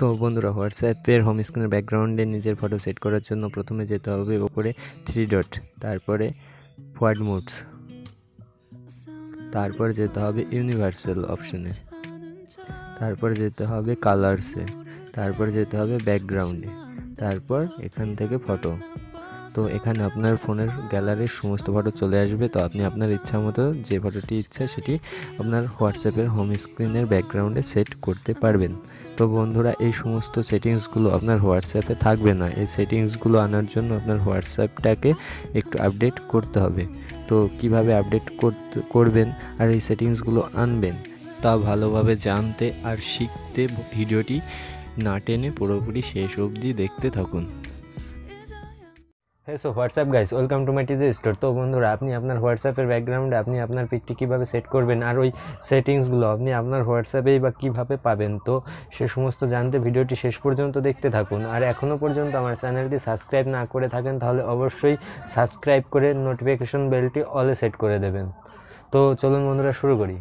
তো বন্ধুরা হোয়াটসঅ্যাপের হোম স্ক্রিনের ব্যাকগ্রাউন্ডে নিজের ফটো সেট করার জন্য প্রথমে যেতে হবে ওপরে থ্রি ডট তারপরে হোয়াইট মুডস তারপর যেতে হবে ইউনিভার্সাল অপশনে তারপর যেতে হবে কালার্সে তারপর যেতে হবে ব্যাকগ্রাউন্ডে তারপর এখান থেকে ফটো তো এখানে আপনার ফোনের গ্যালারির সমস্ত ফটো চলে আসবে তো আপনি আপনার ইচ্ছা মতো যে ফটোটি ইচ্ছা সেটি আপনার হোয়াটসঅ্যাপের হোম স্ক্রিনের ব্যাকগ্রাউন্ডে সেট করতে পারবেন তো বন্ধুরা এই সমস্ত সেটিংসগুলো আপনার হোয়াটসঅ্যাপে থাকবে না এই সেটিংসগুলো আনার জন্য আপনার হোয়াটসঅ্যাপটাকে একটু আপডেট করতে হবে তো কিভাবে আপডেট করতে করবেন আর এই সেটিংসগুলো আনবেন তা ভালোভাবে জানতে আর শিখতে ভিডিওটি না টেনে পুরোপুরি শেষ অবধি দেখতে থাকুন so WhatsApp guys welcome to my TJ store তো বন্ধুরা আপনি আপনার হোয়াটসঅ্যাপের ব্যাকগ্রাউন্ডে আপনি আপনার পিকটি কীভাবে সেট করবেন আর ওই সেটিংসগুলো আপনি আপনার হোয়াটসঅ্যাপেই বা কীভাবে পাবেন তো সে সমস্ত জানতে ভিডিওটি শেষ পর্যন্ত দেখতে থাকুন আর এখনও পর্যন্ত আমার চ্যানেলটি সাবস্ক্রাইব না করে থাকেন তাহলে অবশ্যই সাবস্ক্রাইব করে নোটিফিকেশন বেলটি অলে সেট করে দেবেন তো চলুন বন্ধুরা শুরু করি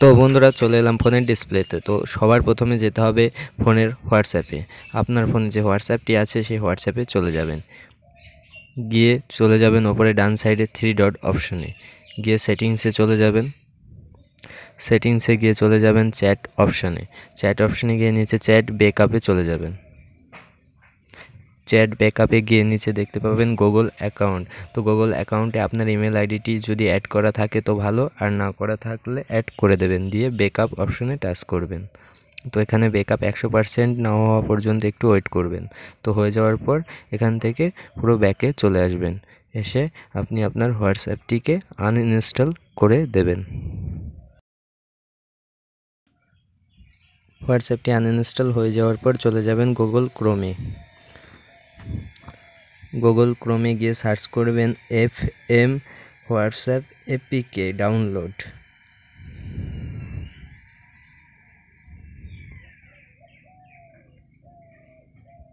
তো বন্ধুরা চলে এলাম ফোনের ডিসপ্লেতে তো সবার প্রথমে যেতে হবে ফোনের হোয়াটসঅ্যাপে আপনার ফোনে যে হোয়াটসঅ্যাপটি আছে সেই হোয়াটসঅ্যাপে চলে যাবেন গিয়ে চলে যাবেন ওপরে ডান সাইডে থ্রি ডট অপশনে গিয়ে সেটিংসে চলে যাবেন সেটিংসে গিয়ে চলে যাবেন চ্যাট অপশানে চ্যাট অপশানে গিয়ে নিচে চ্যাট ব্যাকআপে চলে যাবেন চ্যাট ব্যাকআপে গিয়ে নিচে দেখতে পাবেন গুগল অ্যাকাউন্ট তো গুগল অ্যাকাউন্টে আপনার ইমেল আইডিটি যদি অ্যাড করা থাকে তো ভালো আর না করা থাকলে অ্যাড করে দেবেন দিয়ে ব্যাকআপ অপশনে টাচ করবেন তো এখানে ব্যাকআপ একশো পার্সেন্ট না হওয়া পর্যন্ত একটু ওয়েট করবেন তো হয়ে যাওয়ার পর এখান থেকে পুরো ব্যাকে চলে আসবেন এসে আপনি আপনার হোয়াটসঅ্যাপটিকে আনইনস্টল করে দেবেন হোয়াটসঅ্যাপটি আনইনস্টল হয়ে যাওয়ার পর চলে যাবেন গুগল ক্রোমে গুগল ক্রমে গিয়ে সার্চ করবেন F M WhatsApp APK download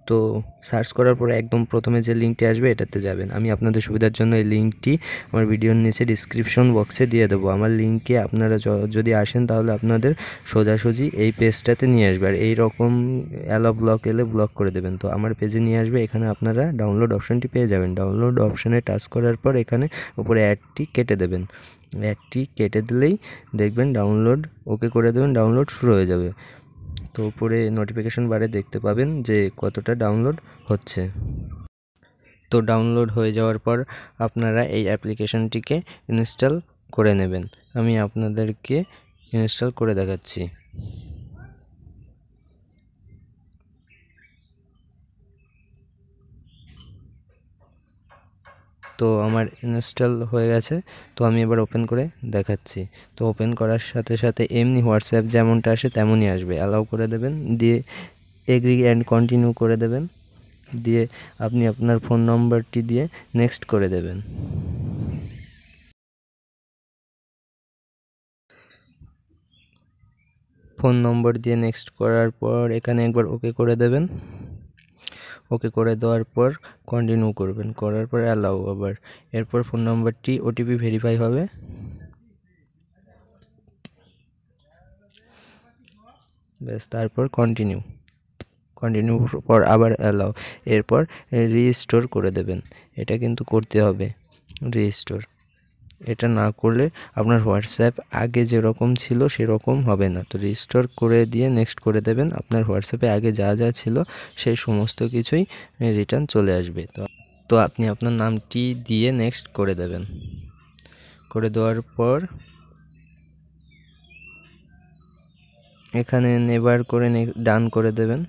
তো সার্চ করার পরে একদম প্রথমে যে লিঙ্কটি আসবে এটাতে যাবেন আমি আপনাদের সুবিধার জন্য এই লিঙ্কটি আমার ভিডিওর নিচে ডিসক্রিপশন বক্সে দিয়ে দেবো আমার লিঙ্কে আপনারা যদি আসেন তাহলে আপনাদের সোজাসুজি এই পেজটাতে নিয়ে আসবে আর এইরকম অ্যালো ব্লক এলে ব্লক করে দেবেন তো আমার পেজে নিয়ে আসবে এখানে আপনারা ডাউনলোড অপশনটি পেয়ে যাবেন ডাউনলোড অপশানে টাচ করার পর এখানে উপরে অ্যাডটি কেটে দেবেন অ্যাডটি কেটে দিলেই দেখবেন ডাউনলোড ওকে করে দেবেন ডাউনলোড শুরু হয়ে যাবে তো উপরে নোটিফিকেশন বারে দেখতে পাবেন যে কতটা ডাউনলোড হচ্ছে তো ডাউনলোড হয়ে যাওয়ার পর আপনারা এই অ্যাপ্লিকেশনটিকে ইনস্টল করে নেবেন আমি আপনাদেরকে ইনস্টল করে দেখাচ্ছি তো আমার ইনস্টল হয়ে গেছে তো আমি এবার ওপেন করে দেখাচ্ছি তো ওপেন করার সাথে সাথে এমনি হোয়াটসঅ্যাপ যেমনটা আসে তেমনই আসবে অ্যালাউ করে দেবেন দিয়ে এগ্রি অ্যান্ড কন্টিনিউ করে দেবেন দিয়ে আপনি আপনার ফোন নম্বরটি দিয়ে নেক্সট করে দেবেন ফোন নম্বর দিয়ে নেক্সট করার পর এখানে একবার ওকে করে দেবেন ওকে করে দেওয়ার পর কন্টিনিউ করবেন করার পর অ্যালাউ আবার এরপর ফোন নম্বরটি ওটিপি ভেরিফাই হবে ব্যাস তারপর কন্টিনিউ কন্টিনিউ পর আবার অ্যালাউ এরপর রিস্টোর করে দেবেন এটা কিন্তু করতে হবে রিস্টোর এটা না করলে আপনার হোয়াটসঅ্যাপ আগে যেরকম ছিল সেরকম হবে না তো রিস্টোর করে দিয়ে নেক্সট করে দেবেন আপনার হোয়াটসঅ্যাপে আগে যা যা ছিল সেই সমস্ত কিছুই রিটার্ন চলে আসবে তো তো আপনি আপনার নামটি দিয়ে নেক্সট করে দেবেন করে দেওয়ার পর এখানে নেবার করে ডান করে দেবেন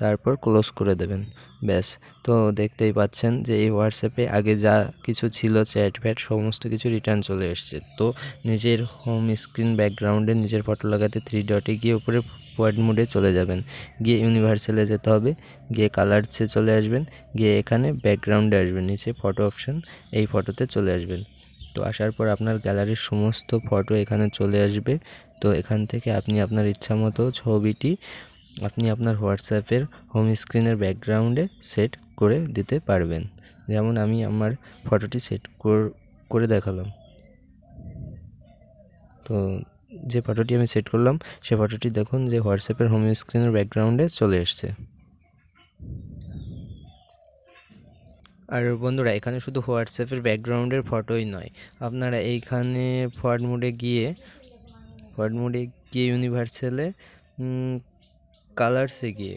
তারপর ক্লোজ করে দেবেন ব্যাস তো দেখতেই পাচ্ছেন যে এই হোয়াটসঅ্যাপে আগে যা কিছু ছিল চ্যাট ফ্যাট সমস্ত কিছু রিটার্ন চলে এসছে তো নিজের হোম স্ক্রিন ব্যাকগ্রাউন্ডে নিজের ফটো লাগাতে থ্রি ডটে গিয়ে উপরে ওয়ার্ড মোডে চলে যাবেন গিয়ে ইউনিভার্সালে যেতে হবে গিয়ে কালারসে চলে আসবেন গিয়ে এখানে ব্যাকগ্রাউন্ডে আসবেন নিচে ফটো অপশান এই ফটোতে চলে আসবেন তো আসার পর আপনার গ্যালারির সমস্ত ফটো এখানে চলে আসবে তো এখান থেকে আপনি আপনার ইচ্ছামতো ছবিটি আপনি আপনার হোয়াটসঅ্যাপের হোম স্ক্রিনের ব্যাকগ্রাউন্ডে সেট করে দিতে পারবেন যেমন আমি আমার ফটোটি সেট করে দেখালাম তো যে ফটোটি আমি সেট করলাম সে ফটোটি দেখুন যে হোয়াটসঅ্যাপের হোম স্ক্রিনের ব্যাকগ্রাউন্ডে চলে এসছে আর বন্ধুরা এখানে শুধু হোয়াটসঅ্যাপের ব্যাকগ্রাউন্ডের ফটোই নয় আপনারা এইখানে ফরওয়ার্ড মোডে গিয়ে ফরওয়ার্ড মোডে গিয়ে ইউনিভার্সেলে কালার্সে গিয়ে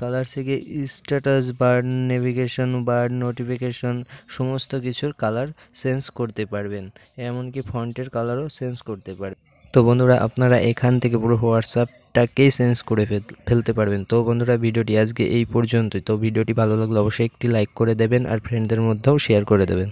কালার্সে গিয়ে status bar navigation bar notification সমস্ত কিছুর কালার চেঞ্জ করতে পারবেন এমনকি ফন্টের কালারও চেঞ্জ করতে পারবেন তো বন্ধুরা আপনারা এখান থেকে পুরো হোয়াটসঅ্যাপটাকেই চেঞ্জ করে ফেলতে পারবেন তো বন্ধুরা ভিডিওটি আজকে এই পর্যন্তই তো ভিডিওটি ভালো লাগলে অবশ্যই একটি লাইক করে দেবেন আর ফ্রেন্ডদের মধ্যেও শেয়ার করে দেবেন